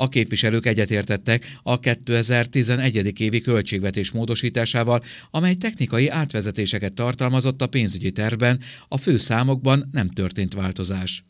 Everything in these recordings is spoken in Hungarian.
A képviselők egyetértettek a 2011. évi költségvetés módosításával, amely technikai átvezetéseket tartalmazott a pénzügyi tervben, a fő számokban nem történt változás.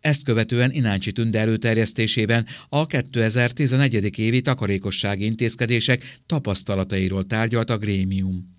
Ezt követően Ináncsi Tünde előterjesztésében a 2011. évi takarékossági intézkedések tapasztalatairól tárgyalt a grémium.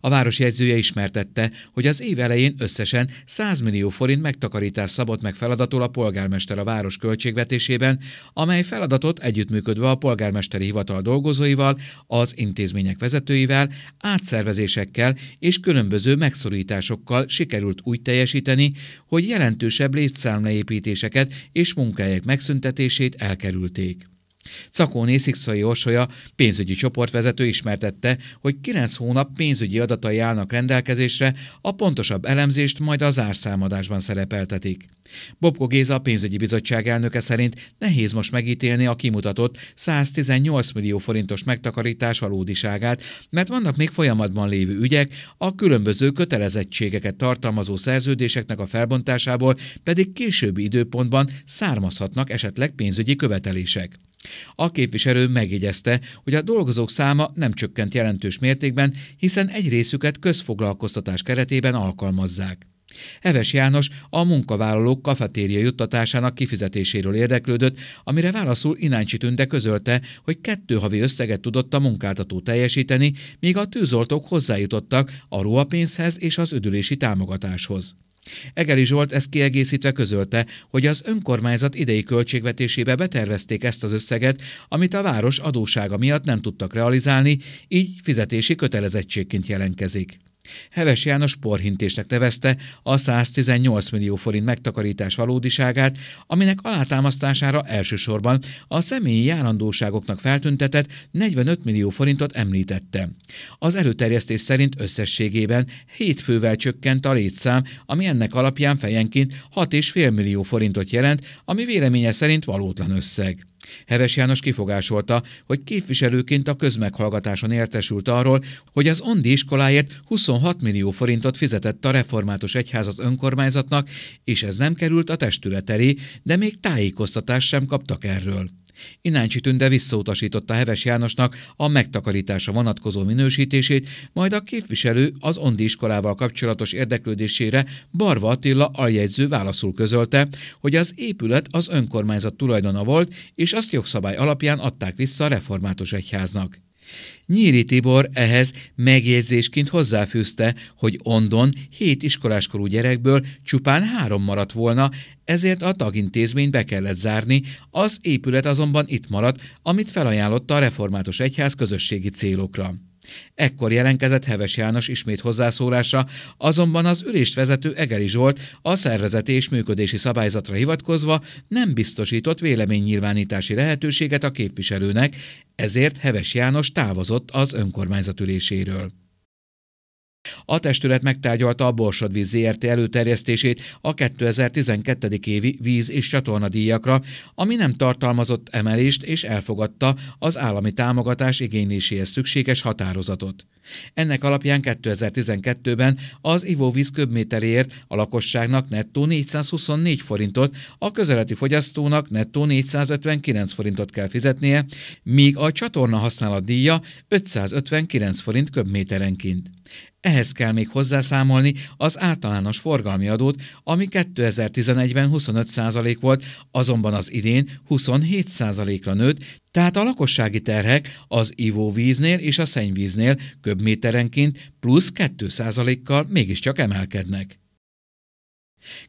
A város jegyzője ismertette, hogy az év elején összesen 100 millió forint megtakarítás szabott meg feladatul a polgármester a város költségvetésében, amely feladatot együttműködve a polgármesteri hivatal dolgozóival, az intézmények vezetőivel, átszervezésekkel és különböző megszorításokkal sikerült úgy teljesíteni, hogy jelentősebb létszámleépítéseket és munkahelyek megszüntetését elkerülték. Szakóné Szikszai Orsolya pénzügyi csoportvezető ismertette, hogy 9 hónap pénzügyi adatai állnak rendelkezésre, a pontosabb elemzést majd a zárszámadásban szerepeltetik. Bobko Géza a pénzügyi bizottság elnöke szerint nehéz most megítélni a kimutatott 118 millió forintos megtakarítás valódiságát, mert vannak még folyamatban lévő ügyek, a különböző kötelezettségeket tartalmazó szerződéseknek a felbontásából pedig későbbi időpontban származhatnak esetleg pénzügyi követelések. A képviselő megjegyezte, hogy a dolgozók száma nem csökkent jelentős mértékben, hiszen egy részüket közfoglalkoztatás keretében alkalmazzák. Eves János a munkavállalók kafetéria juttatásának kifizetéséről érdeklődött, amire válaszul Ináncsi Tünde közölte, hogy kettő havi összeget tudott a munkáltató teljesíteni, míg a tűzoltók hozzájutottak a ruhapénzhez és az üdülési támogatáshoz. Egeri Zsolt ezt kiegészítve közölte, hogy az önkormányzat idei költségvetésébe betervezték ezt az összeget, amit a város adósága miatt nem tudtak realizálni, így fizetési kötelezettségként jelentkezik. Heves János porhintésnek nevezte a 118 millió forint megtakarítás valódiságát, aminek alátámasztására elsősorban a személyi járandóságoknak feltüntetett 45 millió forintot említette. Az előterjesztés szerint összességében hétfővel csökkent a létszám, ami ennek alapján fejenként 6,5 millió forintot jelent, ami véleménye szerint valótlan összeg. Heves János kifogásolta, hogy képviselőként a közmeghallgatáson értesült arról, hogy az Ondi iskoláért 26 millió forintot fizetett a református egyház az önkormányzatnak, és ez nem került a testület elé, de még tájékoztatást sem kaptak erről. Ináncsi Tünde visszautasította Heves Jánosnak a megtakarítása vonatkozó minősítését, majd a képviselő az Ondi iskolával kapcsolatos érdeklődésére Barva Attila aljegyző válaszul közölte, hogy az épület az önkormányzat tulajdona volt, és azt jogszabály alapján adták vissza a református egyháznak. Nyíri Tibor ehhez megjegyzésként hozzáfűzte, hogy Ondon hét iskoláskorú gyerekből csupán három maradt volna, ezért a tagintézményt be kellett zárni, az épület azonban itt maradt, amit felajánlotta a református egyház közösségi célokra. Ekkor jelentkezett Heves János ismét hozzászólásra, azonban az ülést vezető Egeri Zsolt a szervezeti és működési szabályzatra hivatkozva nem biztosított véleménynyilvánítási lehetőséget a képviselőnek, ezért Heves János távozott az önkormányzat üléséről. A testület megtárgyalta a Víz ZRT előterjesztését a 2012. évi víz- és csatornadíjakra, ami nem tartalmazott emelést és elfogadta az állami támogatás igényléséhez szükséges határozatot. Ennek alapján 2012-ben az ivóvíz köbméterért a lakosságnak nettó 424 forintot, a közeleti fogyasztónak nettó 459 forintot kell fizetnie, míg a csatorna használat díja 559 forint köbméterenként. Ehhez kell még hozzászámolni az általános forgalmi adót, ami 2011-ben 25% volt, azonban az idén 27%-ra nőtt, tehát a lakossági terhek az ivóvíznél és a szennyvíznél köbméterenként plusz 2%-kal mégiscsak emelkednek.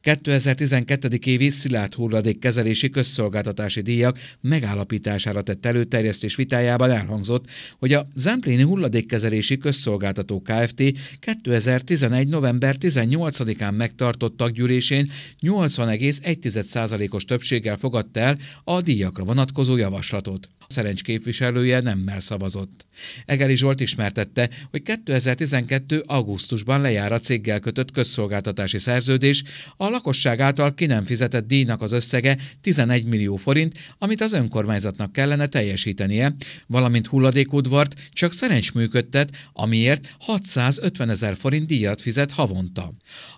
2012. évi szilárd hulladékkezelési közszolgáltatási díjak megállapítására tett előterjesztés vitájában elhangzott, hogy a Zempléni Hulladékkezelési Közszolgáltató Kft. 2011. november 18-án megtartott taggyűlésén 80,1%-os többséggel fogadta el a díjakra vonatkozó javaslatot. Szerencs képviselője nemmel szavazott. Egeri Zsolt ismertette, hogy 2012. augusztusban lejár a céggel kötött közszolgáltatási szerződés, a lakosság által ki nem fizetett díjnak az összege 11 millió forint, amit az önkormányzatnak kellene teljesítenie, valamint hulladékudvart csak Szerencs működtet, amiért 650 ezer forint díjat fizet havonta.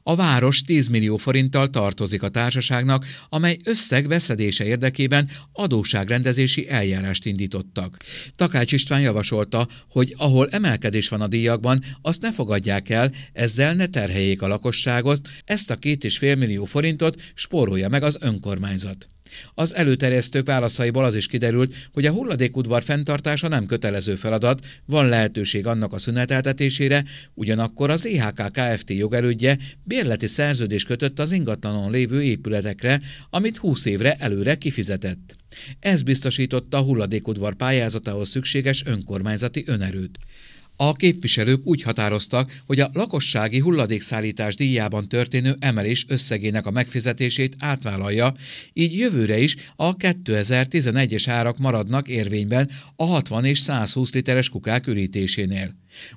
A város 10 millió forinttal tartozik a társaságnak, amely összeg beszedése érdekében adósságrendezési eljárást indítottak. Takács István javasolta, hogy ahol emelkedés van a díjakban, azt ne fogadják el, ezzel ne terheljék a lakosságot, ezt a két és másfél millió forintot spórolja meg az önkormányzat. Az előterjesztők válaszaiból az is kiderült, hogy a hulladékudvar fenntartása nem kötelező feladat, van lehetőség annak a szüneteltetésére, ugyanakkor az IHK Kft. jogelődje bérleti szerződés kötött az ingatlanon lévő épületekre, amit 20 évre előre kifizetett. Ez biztosította a hulladékudvar pályázatához szükséges önkormányzati önerőt. A képviselők úgy határoztak, hogy a lakossági hulladékszállítás díjában történő emelés összegének a megfizetését átvállalja, így jövőre is a 2011-es árak maradnak érvényben a 60 és 120 literes kukák ürítésénél.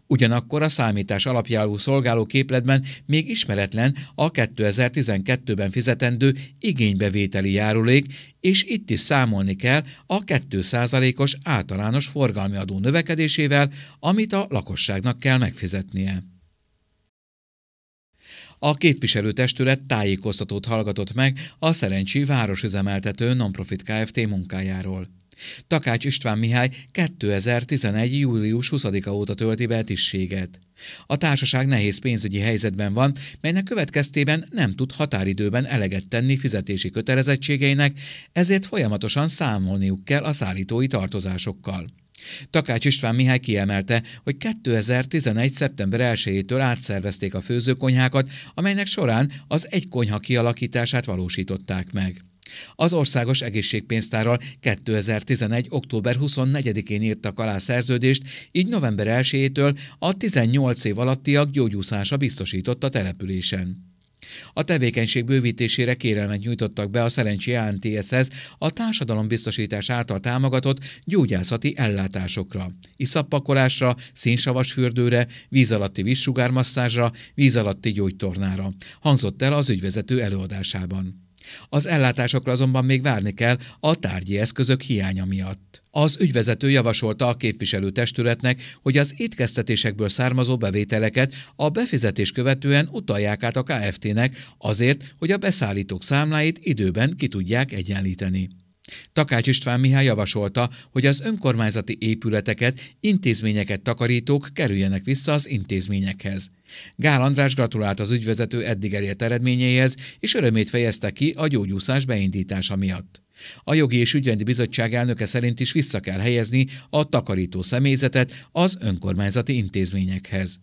Ugyanakkor a számítás alapjául szolgáló képletben még ismeretlen a 2012-ben fizetendő igénybevételi járulék, és itt is számolni kell a 2%-os általános forgalmi adó növekedésével, amit a lakosságnak kell megfizetnie. A képviselőtestület tájékoztatót hallgatott meg a Szerencsi Városüzemeltető Nonprofit Kft. munkájáról. Takács István Mihály 2011. július 20-a óta tölti be tisztséget. A társaság nehéz pénzügyi helyzetben van, melynek következtében nem tud határidőben eleget tenni fizetési kötelezettségeinek, ezért folyamatosan számolniuk kell a szállítói tartozásokkal. Takács István Mihály kiemelte, hogy 2011. szeptember 1-től átszervezték a főzőkonyhákat, amelynek során az egy konyha kialakítását valósították meg. Az Országos Egészségpénztárral 2011. október 24-én írtak alá szerződést, így november 1-től a 18 év alattiak gyógyúszása biztosított a településen. A tevékenység bővítésére kérelmet nyújtottak be a Szerencsi ANTS-hez a társadalombiztosítás által támogatott gyógyászati ellátásokra, iszappakolásra, szénsavasfürdőre, víz alatti vízsugármasszázsra, víz alatti gyógytornára, hangzott el az ügyvezető előadásában. Az ellátásokra azonban még várni kell a tárgyi eszközök hiánya miatt. Az ügyvezető javasolta a képviselőtestületnek, hogy az étkeztetésekből származó bevételeket a befizetés követően utalják át a KFT-nek azért, hogy a beszállítók számláit időben ki tudják egyenlíteni. Takács István Mihály javasolta, hogy az önkormányzati épületeket, intézményeket takarítók kerüljenek vissza az intézményekhez. Gál András gratulált az ügyvezető eddig elért eredményeihez, és örömét fejezte ki a gyógyúszás beindítása miatt. A Jogi és Ügyrendi Bizottság elnöke szerint is vissza kell helyezni a takarító személyzetet az önkormányzati intézményekhez.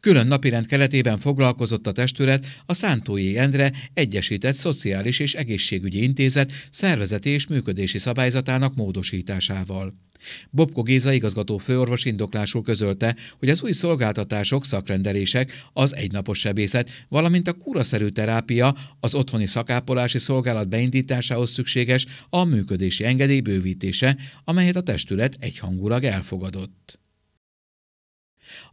Külön napirend keletében foglalkozott a testület a Szántói Endre Egyesített Szociális és Egészségügyi Intézet szervezeti és működési szabályzatának módosításával. Bobko Géza igazgató főorvos indoklásul közölte, hogy az új szolgáltatások, szakrendelések, az egynapos sebészet, valamint a kuraszerű terápia az otthoni szakápolási szolgálat beindításához szükséges a működési engedély bővítése, amelyet a testület egyhangulag elfogadott.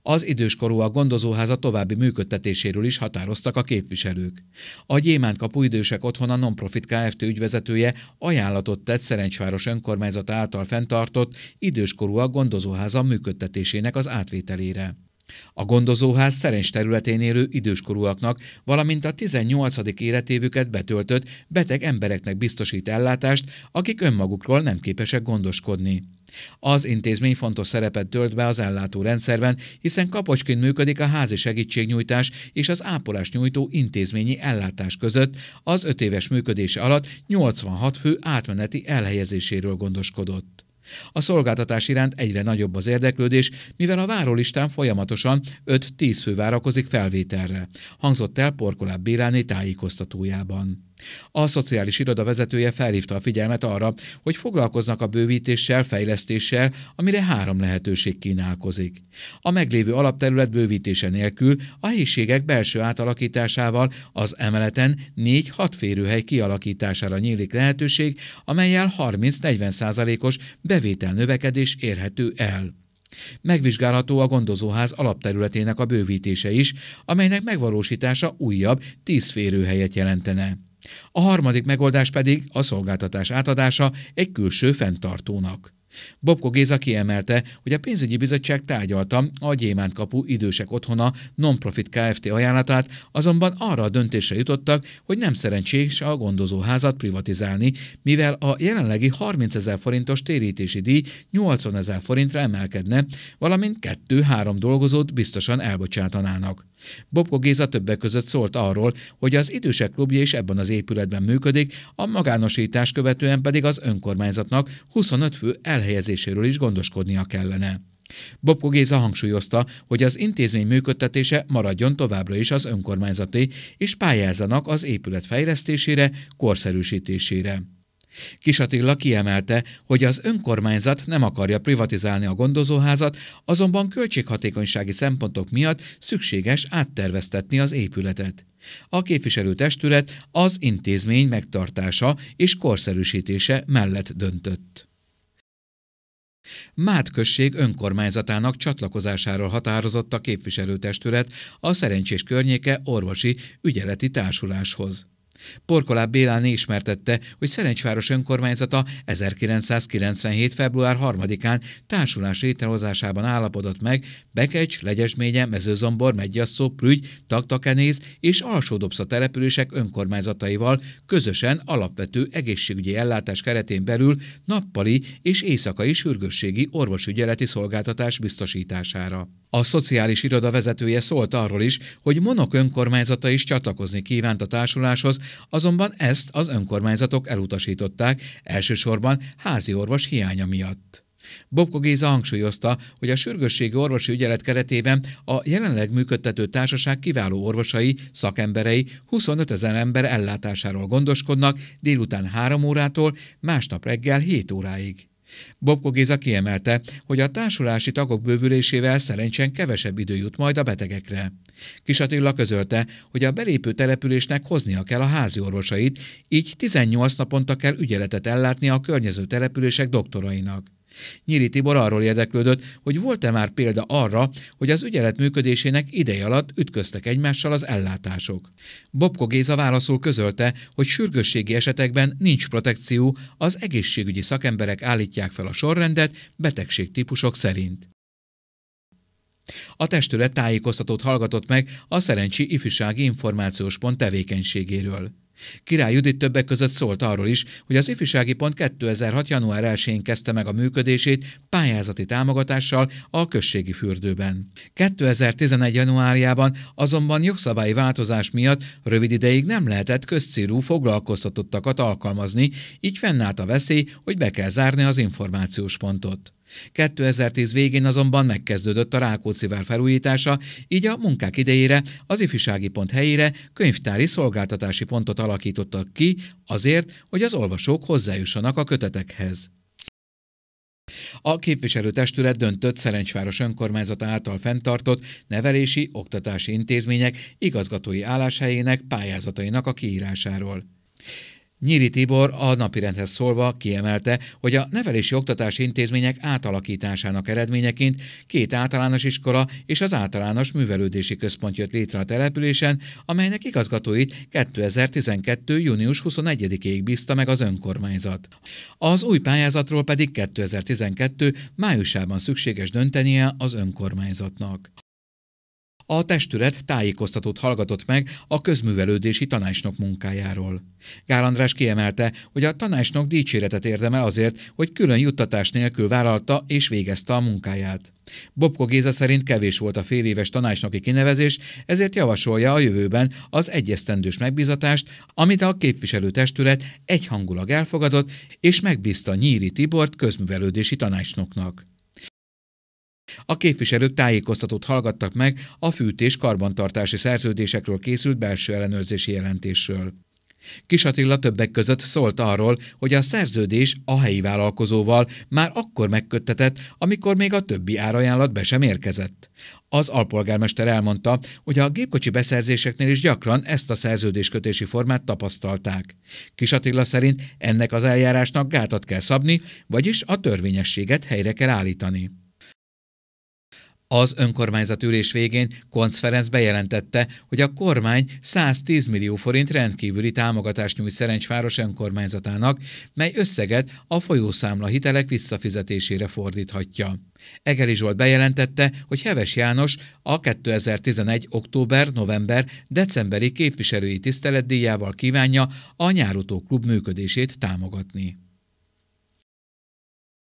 Az időskorú a gondozóháza további működtetéséről is határoztak a képviselők. A kapu idősek otthona nonprofit Kft. ügyvezetője ajánlatot tett Szerencsváros önkormányzat által fenntartott időskorú a gondozóháza működtetésének az átvételére. A gondozóház Szerencs területén élő időskorúaknak, valamint a 18. életévüket betöltött beteg embereknek biztosít ellátást, akik önmagukról nem képesek gondoskodni. Az intézmény fontos szerepet tölt be az ellátó rendszerben, hiszen kapocsként működik a házi segítségnyújtás és az ápolás nyújtó intézményi ellátás között, az öt éves működése alatt 86 fő átmeneti elhelyezéséről gondoskodott. A szolgáltatás iránt egyre nagyobb az érdeklődés, mivel a várólistán folyamatosan 5-10 fő várakozik felvételre, hangzott el Porkolább Béláné tájékoztatójában. A szociális iroda vezetője felhívta a figyelmet arra, hogy foglalkoznak a bővítéssel, fejlesztéssel, amire három lehetőség kínálkozik. A meglévő alapterület bővítése nélkül a helyiségek belső átalakításával az emeleten 4-6 férőhely kialakítására nyílik lehetőség, amelyel 30-40%-os bevétel növekedés érhető el. Megvizsgálható a gondozóház alapterületének a bővítése is, amelynek megvalósítása újabb 10 férőhelyet jelentene. A harmadik megoldás pedig a szolgáltatás átadása egy külső fenntartónak. Bobko Géza kiemelte, hogy a pénzügyi bizottság tárgyalta a kapu idősek otthona non-profit Kft. ajánlatát, azonban arra a döntésre jutottak, hogy nem szerencsés a gondozóházat privatizálni, mivel a jelenlegi 30 ezer forintos térítési díj 80 ezer forintra emelkedne, valamint kettő-három dolgozót biztosan elbocsátanának. Bobko Géza többek között szólt arról, hogy az idősek klubja is ebben az épületben működik, a magánosítás követően pedig az önkormányzatnak 25 fő elhelyezéséről is gondoskodnia kellene. Bobko Géza hangsúlyozta, hogy az intézmény működtetése maradjon továbbra is az önkormányzati, és pályázzanak az épület fejlesztésére, korszerűsítésére. Kis Attila kiemelte, hogy az önkormányzat nem akarja privatizálni a gondozóházat, azonban költséghatékonysági szempontok miatt szükséges átterveztetni az épületet. A képviselőtestület az intézmény megtartása és korszerűsítése mellett döntött. Mát község önkormányzatának csatlakozásáról határozott a képviselőtestület a szerencsés környéke orvosi ügyeleti társuláshoz. Porkoláb Bélán ismertette, hogy Szerencsváros önkormányzata 1997. február 3-án társulás létrehozásában állapodott meg Bekecs, Legyesménye, Mezőzombor, Megyasszó, Prügy, Taktakenész és Alsódobsza települések önkormányzataival közösen alapvető egészségügyi ellátás keretén belül nappali és éjszakai sürgősségi orvosügyeleti szolgáltatás biztosítására. A szociális iroda vezetője szólt arról is, hogy Monok önkormányzata is csatlakozni kívánt a társuláshoz, azonban ezt az önkormányzatok elutasították, elsősorban házi orvos hiánya miatt. Bobko Géza hangsúlyozta, hogy a sürgősségi orvosi ügyelet keretében a jelenleg működtető társaság kiváló orvosai, szakemberei 25 ezer ember ellátásáról gondoskodnak délután 3 órától, másnap reggel 7 óráig. Bob Géza kiemelte, hogy a társulási tagok bővülésével szerencsén kevesebb idő jut majd a betegekre. Kis Attila közölte, hogy a belépő településnek hoznia kell a házi orvosait, így 18 naponta kell ügyeletet ellátni a környező települések doktorainak. Nyíri Tibor arról érdeklődött, hogy volt-e már példa arra, hogy az ügyelet működésének ideje alatt ütköztek egymással az ellátások. Bobko Géza válaszul közölte, hogy sürgősségi esetekben nincs protekció, az egészségügyi szakemberek állítják fel a sorrendet betegségtípusok szerint. A testület tájékoztatót hallgatott meg a Szerencsi Ifjúsági Információs Pont tevékenységéről. Király Judit többek között szólt arról is, hogy az ifjúsági pont 2006. január 1-én kezdte meg a működését pályázati támogatással a községi fürdőben. 2011. januárjában azonban jogszabályi változás miatt rövid ideig nem lehetett közcélú foglalkoztatottakat alkalmazni, így fennállt a veszély, hogy be kell zárni az információs pontot. 2010 végén azonban megkezdődött a Rákóczi vár felújítása, így a munkák idejére az ifjúsági pont helyére könyvtári szolgáltatási pontot alakítottak ki azért, hogy az olvasók hozzájussanak a kötetekhez. A képviselőtestület döntött Szerencsváros önkormányzata által fenntartott nevelési, oktatási intézmények igazgatói álláshelyének pályázatainak a kiírásáról. Nyíri Tibor a napirendhez szólva kiemelte, hogy a nevelési oktatási intézmények átalakításának eredményeként két általános iskola és az általános művelődési központ jött létre a településen, amelynek igazgatóit 2012. június 21-ig bízta meg az önkormányzat. Az új pályázatról pedig 2012. májusában szükséges döntenie az önkormányzatnak. A testület tájékoztatót hallgatott meg a közművelődési tanácsnok munkájáról. Gál András kiemelte, hogy a tanácsnok dicséretet érdemel azért, hogy külön juttatás nélkül vállalta és végezte a munkáját. Bobko Géza szerint kevés volt a fél éves tanácsnoki kinevezés, ezért javasolja a jövőben az egyesztendős megbízatást, amit a képviselőtestület egyhangulag elfogadott, és megbízta Nyíri Tibort közművelődési tanácsnoknak. A képviselők tájékoztatót hallgattak meg a fűtés karbantartási szerződésekről készült belső ellenőrzési jelentésről. Kis Attila többek között szólt arról, hogy a szerződés a helyi vállalkozóval már akkor megköttetett, amikor még a többi árajánlat be sem érkezett. Az alpolgármester elmondta, hogy a gépkocsi beszerzéseknél is gyakran ezt a szerződéskötési formát tapasztalták. Kis Attila szerint ennek az eljárásnak gátat kell szabni, vagyis a törvényességet helyre kell állítani. Az önkormányzat ülés végén Konc Ferenc bejelentette, hogy a kormány 110 millió forint rendkívüli támogatást nyújt Szerencsváros önkormányzatának, mely összeget a folyószámla hitelek visszafizetésére fordíthatja. Egeri Zsolt bejelentette, hogy Heves János a 2011. október, november, decemberi képviselői tiszteletdíjával kívánja a Nyárutó Klub működését támogatni.